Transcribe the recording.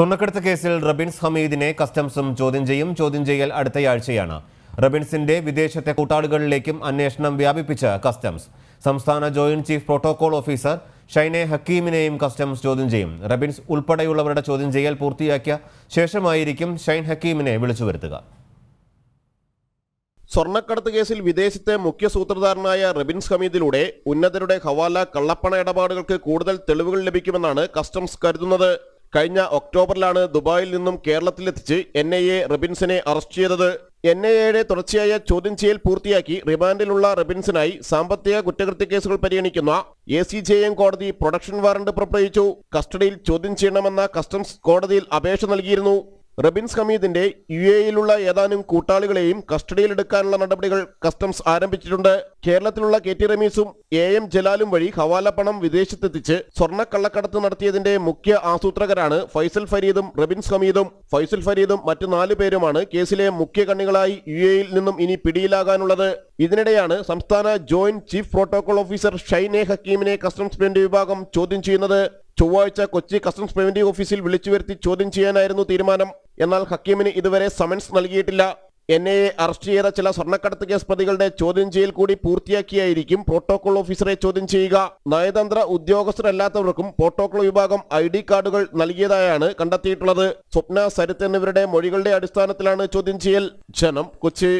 സ്വർണ്ണക്കടത്ത് കേസിൽ റബിൻസ് ഹമീദിനെ കസ്റ്റംസും ചോദ്യം ചെയ്യും ചോദ്യം ചെയ്യൽ അടുത്തയാഴ്ചയാണ് റബിൻസിന്റെ വിദേശത്തെ കൂട്ടാളികളിലേക്കും അന്വേഷണം വ്യാപിപ്പിച്ച് കസ്റ്റംസ് സംസ്ഥാന ജോയിന്റ് ചീഫ് പ്രോട്ടോകോൾ ഓഫീസർ ഷൈനെ ഹക്കീമിനെയും കസ്റ്റംസ് ചോദ്യം ചെയ്യും റബിൻസ് ഉൾപ്പെടെയുള്ളവരുടെ ചോദ്യം ചെയ്യൽ പൂർത്തിയാക്കിയ ശേഷമായിരിക്കും ഷൈൻ ഹക്കീമിനെ വിളിച്ചു വരുത്തുക സ്വർണ്ണക്കടത്ത് കേസിൽ വിദേശത്തെ മുഖ്യ സൂത്രധാരനായ റബിൻസ് ഹമീദിലൂടെ ഉന്നതരുടെ ഹവാല കള്ളപ്പണ ഇടപാടുകൾക്ക് കൂടുതൽ തെളിവുകൾ ലഭിക്കുമെന്നാണ് കസ്റ്റംസ് കരുതുന്നത് കഴിഞ്ഞ ഒക്ടോബറിലാണ് ദുബായിൽ നിന്നും കേരളത്തിലെത്തിച്ച് എൻ ഐ എ റബിൻസനെ അറസ്റ്റ് ചെയ്തത് എൻ ഐ എയുടെ തുടർച്ചയായ ചോദ്യം ചെയ്യൽ പൂർത്തിയാക്കി റിമാൻഡിലുള്ള റബിൻസനായി സാമ്പത്തിക കുറ്റകൃത്യ കേസുകൾ പരിഗണിക്കുന്ന എ സി ജെ എം കോടതി പ്രൊഡക്ഷൻ വാറണ്ട് പുറപ്പെടുവിച്ചു കസ്റ്റഡിയിൽ ചോദ്യം ചെയ്യണമെന്ന കസ്റ്റംസ് കോടതിയിൽ അപേക്ഷ നൽകിയിരുന്നു റബിൻസ് ഹമീദിന്റെ യു എയിലുള്ള ഏതാനും കൂട്ടാളികളെയും കസ്റ്റഡിയിലെടുക്കാനുള്ള നടപടികൾ കസ്റ്റംസ് ആരംഭിച്ചിട്ടുണ്ട് കേരളത്തിലുള്ള കെ ടി റമീസും എ എം ജലാലും വഴി ഹവാല പണം വിദേശത്തെത്തിച്ച് സ്വർണ്ണക്കള്ളക്കടത്ത് നടത്തിയതിന്റെ മുഖ്യ ആസൂത്രകരാണ് ഫൈസൽ ഫരീദും റബിൻസ് ഹമീദും ഫൈസൽ ഫരീദും മറ്റു നാലു പേരുമാണ് കേസിലെ മുഖ്യ കണ്ണികളായി യു എയിൽ നിന്നും ഇനി പിടിയിലാകാനുള്ളത് ഇതിനിടെയാണ് സംസ്ഥാന ജോയിന്റ് ചീഫ് പ്രോട്ടോകോൾ ഓഫീസർ ഷൈനെ ഹക്കീമിനെ കസ്റ്റംസ് വേണ്ടി വിഭാഗം ചോദ്യം ചെയ്യുന്നത് ചൊവ്വാഴ്ച കൊച്ചി കസ്റ്റംസ് പെയിന്റിംഗ് ഓഫീസിൽ വിളിച്ചു വരുത്തി ചോദ്യം ചെയ്യാനായിരുന്നു തീരുമാനം എന്നാൽ ഹക്കീമിന് ഇതുവരെ സമൻസ് നൽകിയിട്ടില്ല എൻ എ അറസ്റ്റ് ചെയ്ത ചില സ്വർണ്ണക്കടത്ത് കേസ് പ്രതികളുടെ ചോദ്യം ചെയ്യൽ കൂടി പൂർത്തിയാക്കിയായിരിക്കും പ്രോട്ടോകോൾ ഓഫീസറെ ചോദ്യം ചെയ്യുക നയതന്ത്ര ഉദ്യോഗസ്ഥരല്ലാത്തവർക്കും പ്രോട്ടോകോൾ വിഭാഗം ഐ ഡി കാർഡുകൾ നൽകിയതായാണ് കണ്ടെത്തിയിട്ടുള്ളത് സ്വപ്ന സരിത്ത് എന്നിവരുടെ മൊഴികളുടെ അടിസ്ഥാനത്തിലാണ് ചോദ്യം ചെയ്യൽ ജനം കൊച്ചി